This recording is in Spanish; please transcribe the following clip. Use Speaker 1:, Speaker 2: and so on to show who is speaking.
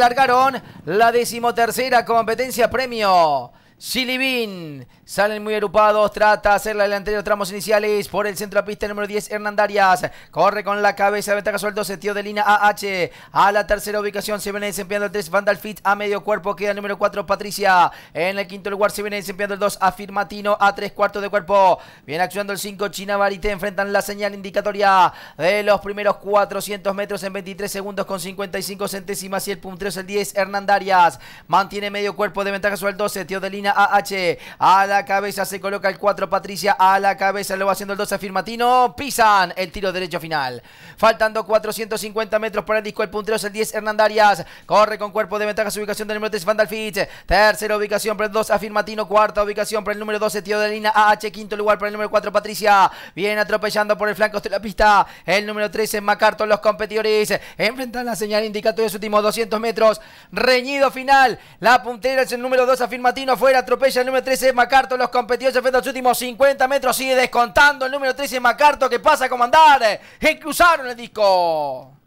Speaker 1: largaron la decimotercera competencia premio Silivín, Salen muy agrupados. Trata de hacer la delantera los tramos iniciales. Por el centro la pista número 10, Hernandarias. Corre con la cabeza. Ventaja sobre el 12. Tío de Lina AH. A la tercera ubicación se viene desempeñando el 3. Vandal a medio cuerpo. Queda el número 4, Patricia. En el quinto lugar se viene desempeñando el 2. Afirmatino a tres cuartos de cuerpo. Viene actuando el 5. China Enfrentan la señal indicatoria de los primeros 400 metros en 23 segundos con 55 centésimas. Y el puntero es el 10. Hernandarias. Mantiene medio cuerpo de ventaja sobre el 12. Tío de Lina AH. A la cabeza se coloca el 4 Patricia. A la cabeza lo va haciendo el 2 Afirmatino. Pisan el tiro derecho final. Faltando 450 metros para el disco. El puntero es el 10 Hernandarias Corre con cuerpo de ventaja su ubicación del número 3 Vandalfitch. Tercera ubicación para el 2 Afirmatino. Cuarta ubicación para el número 12 Tío de Lina AH. Quinto lugar para el número 4 Patricia. Viene atropellando por el flanco de la pista. El número 13 MacArthur. Los competidores enfrentan la señal indicatoria de sus últimos 200 metros. Reñido final. La puntera es el número 2 Afirmatino. Fuera atropella el número 13 Macarto. Los competidores frente los últimos 50 metros. Sigue descontando el número 13 Macarto. que pasa a comandar? Eh, cruzaron el disco.